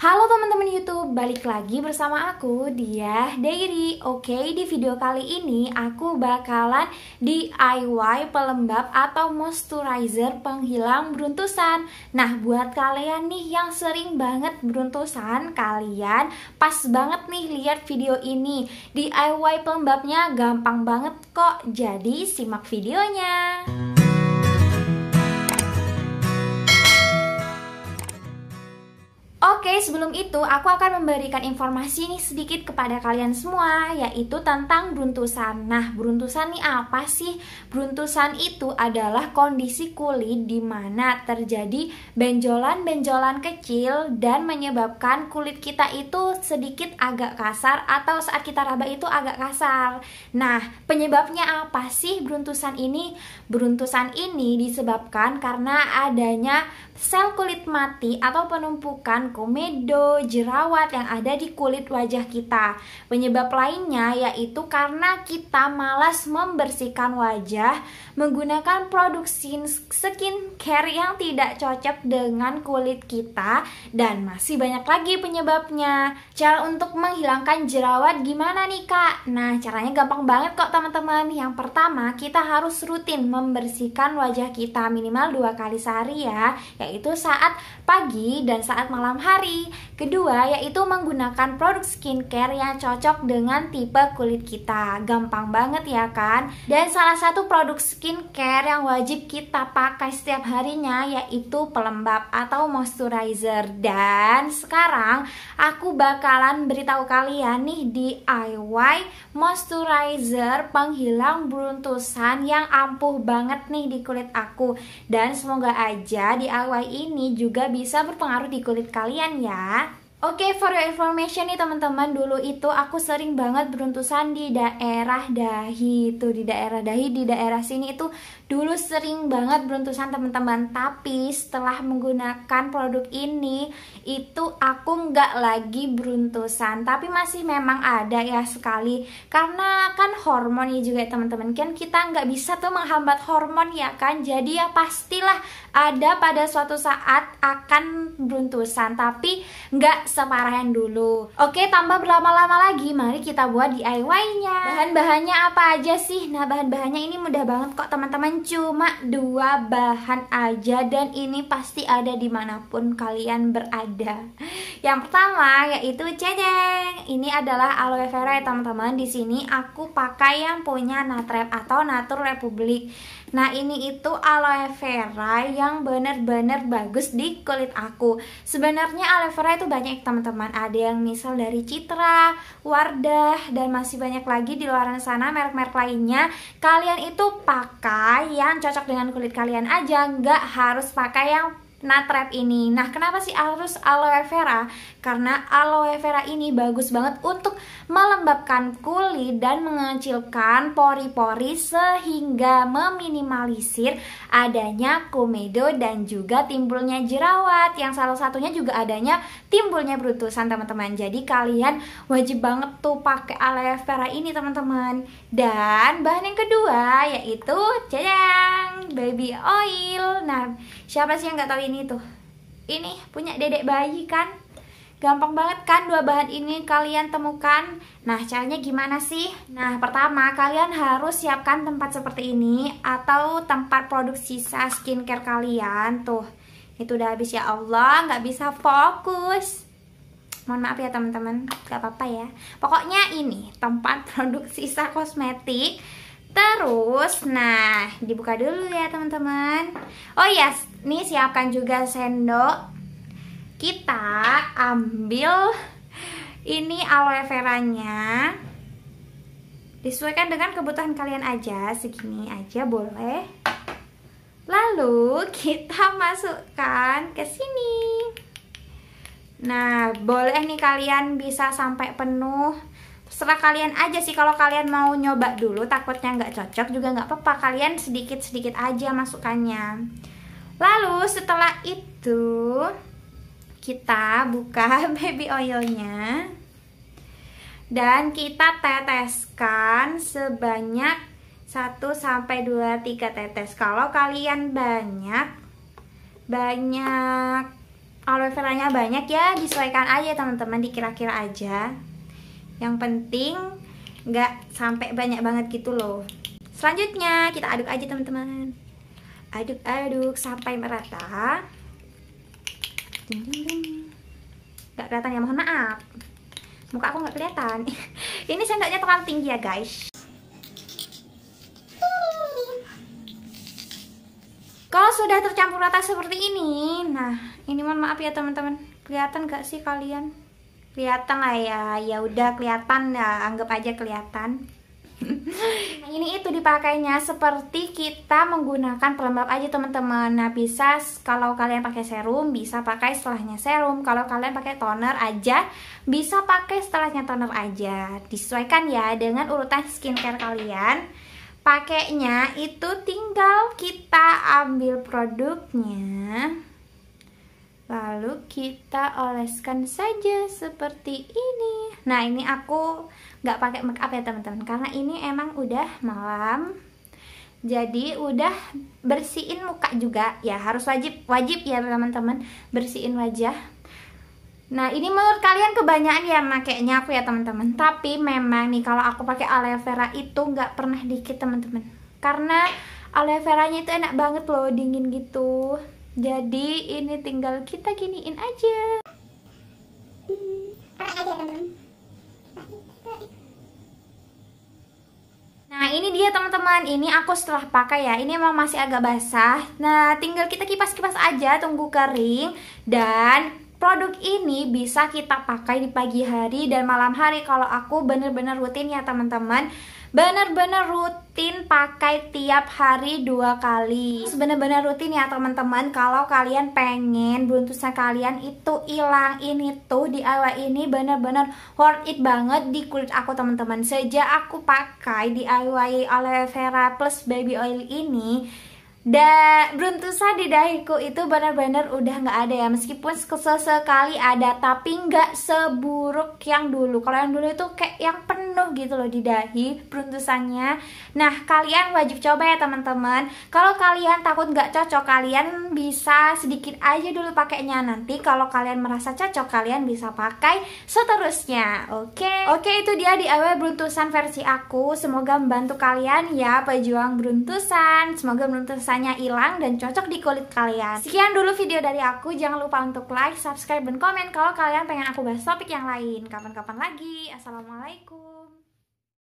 Halo teman-teman YouTube, balik lagi bersama aku Dia Diary. Oke, di video kali ini aku bakalan DIY pelembab atau moisturizer penghilang beruntusan. Nah, buat kalian nih yang sering banget beruntusan, kalian pas banget nih lihat video ini. DIY pelembabnya gampang banget kok. Jadi simak videonya. Hmm. Oke, sebelum itu aku akan memberikan informasi nih sedikit kepada kalian semua yaitu tentang beruntusan. Nah, beruntusan nih apa sih? Beruntusan itu adalah kondisi kulit di mana terjadi benjolan-benjolan kecil dan menyebabkan kulit kita itu sedikit agak kasar atau saat kita raba itu agak kasar. Nah, penyebabnya apa sih beruntusan ini? Beruntusan ini disebabkan karena adanya sel kulit mati atau penumpukan kumis komedo, jerawat yang ada di kulit wajah kita. Penyebab lainnya yaitu karena kita malas membersihkan wajah menggunakan produk skin care yang tidak cocok dengan kulit kita dan masih banyak lagi penyebabnya. Cara untuk menghilangkan jerawat gimana nih kak? Nah caranya gampang banget kok teman-teman. Yang pertama kita harus rutin membersihkan wajah kita minimal dua kali sehari ya, yaitu saat pagi dan saat malam hari hari Kedua, yaitu menggunakan produk skincare yang cocok dengan tipe kulit kita. Gampang banget ya kan? Dan salah satu produk skincare yang wajib kita pakai setiap harinya yaitu pelembab atau moisturizer. Dan sekarang aku bakalan beritahu kalian nih DIY moisturizer penghilang beruntusan yang ampuh banget nih di kulit aku. Dan semoga aja DIY ini juga bisa berpengaruh di kulit kalian kalian ya. Oke, okay, for your information nih teman-teman, dulu itu aku sering banget beruntusan di daerah dahi itu, di daerah dahi, di daerah sini itu Dulu sering banget beruntusan teman-teman, tapi setelah menggunakan produk ini itu aku nggak lagi beruntusan, tapi masih memang ada ya sekali. Karena kan hormon ya juga teman-teman, kan kita nggak bisa tuh menghambat hormon ya kan. Jadi ya pastilah ada pada suatu saat akan beruntusan, tapi nggak separah yang dulu. Oke, tambah berlama-lama lagi, mari kita buat DIY-nya. Bahan-bahannya apa aja sih? Nah, bahan-bahannya ini mudah banget kok teman-teman cuma dua bahan aja dan ini pasti ada dimanapun kalian berada yang pertama yaitu cedeng. Ini adalah aloe vera ya teman-teman. Di sini aku pakai yang punya Natrep atau Natur Republik. Nah ini itu aloe vera yang benar-benar bagus di kulit aku Sebenarnya aloe vera itu banyak teman-teman Ada yang misal dari Citra, Wardah, dan masih banyak lagi di luar sana merek-merek lainnya Kalian itu pakai yang cocok dengan kulit kalian aja Nggak harus pakai yang natrap ini. Nah, kenapa sih harus aloe vera? Karena aloe vera ini bagus banget untuk melembabkan kulit dan mengecilkan pori-pori sehingga meminimalisir adanya komedo dan juga timbulnya jerawat. Yang salah satunya juga adanya timbulnya brutusan, teman-teman. Jadi kalian wajib banget tuh pakai aloe vera ini, teman-teman. Dan bahan yang kedua yaitu jajang baby oil. Nah, siapa sih yang nggak tahu ini? ini tuh ini punya dedek bayi kan Gampang banget kan dua bahan ini kalian temukan? Nah, caranya gimana sih? Nah, pertama kalian harus siapkan tempat seperti ini atau tempat produksi sisa skincare kalian. Tuh, itu udah habis ya Allah, nggak bisa fokus. Mohon maaf ya teman-teman, nggak apa-apa ya. Pokoknya ini tempat produksi sisa kosmetik. Terus, nah dibuka dulu ya teman-teman. Oh yes Nih siapkan juga sendok. Kita ambil ini aloe veranya. Disesuaikan dengan kebutuhan kalian aja, segini aja boleh. Lalu kita masukkan ke sini. Nah, boleh nih kalian bisa sampai penuh terserah kalian aja sih kalau kalian mau nyoba dulu takutnya nggak cocok juga nggak apa-apa kalian sedikit-sedikit aja masukkannya. Lalu setelah itu kita buka baby oilnya dan kita teteskan sebanyak 1 sampai 2 3 tetes. Kalau kalian banyak banyak aloe veranya banyak ya disesuaikan aja teman-teman dikira-kira aja. Yang penting nggak sampai banyak banget gitu loh. Selanjutnya kita aduk aja teman-teman aduk-aduk sampai merata Gak kelihatan ya mohon maaf muka aku gak kelihatan ini sendoknya terlalu tinggi ya guys kalau sudah tercampur rata seperti ini nah ini mohon maaf ya teman-teman kelihatan gak sih kalian kelihatan lah ya ya udah kelihatan ya anggap aja kelihatan Nah, ini itu dipakainya seperti kita menggunakan pelembab aja teman-teman nah bisa kalau kalian pakai serum bisa pakai setelahnya serum kalau kalian pakai toner aja bisa pakai setelahnya toner aja disesuaikan ya dengan urutan skincare kalian pakainya itu tinggal kita ambil produknya Lalu kita oleskan saja seperti ini. Nah, ini aku nggak pakai make up ya, teman-teman. Karena ini emang udah malam. Jadi udah bersihin muka juga ya, harus wajib wajib ya, teman-teman, bersihin wajah. Nah, ini menurut kalian kebanyakan ya makainya aku ya, teman-teman. Tapi memang nih kalau aku pakai aloe vera itu nggak pernah dikit, teman-teman. Karena aloe veranya itu enak banget loh, dingin gitu. Jadi ini tinggal kita giniin aja. Nah ini dia teman-teman, ini aku setelah pakai ya, ini emang masih agak basah Nah tinggal kita kipas-kipas aja, tunggu kering Dan Produk ini bisa kita pakai di pagi hari dan malam hari kalau aku bener-bener rutin ya teman-teman bener-bener rutin pakai tiap hari dua kali bener-bener rutin ya teman-teman kalau kalian pengen buntusan kalian itu hilang ini tuh di DIY ini bener-bener worth it banget di kulit aku teman-teman sejak aku pakai DIY aloe vera plus baby oil ini da beruntusan di dahiku itu benar-benar udah nggak ada ya Meskipun sesekali ada tapi nggak seburuk yang dulu Kalau yang dulu itu kayak yang penuh gitu loh di dahi beruntusannya Nah kalian wajib coba ya teman-teman Kalau kalian takut nggak cocok kalian bisa sedikit aja dulu pakainya Nanti kalau kalian merasa cocok kalian bisa pakai seterusnya Oke okay? Oke okay, itu dia di awal beruntusan versi aku Semoga membantu kalian ya pejuang beruntusan Semoga beruntusan rasanya hilang dan cocok di kulit kalian. Sekian dulu video dari aku. Jangan lupa untuk like, subscribe, dan komen kalau kalian pengen aku bahas topik yang lain. Kapan-kapan lagi. Assalamualaikum.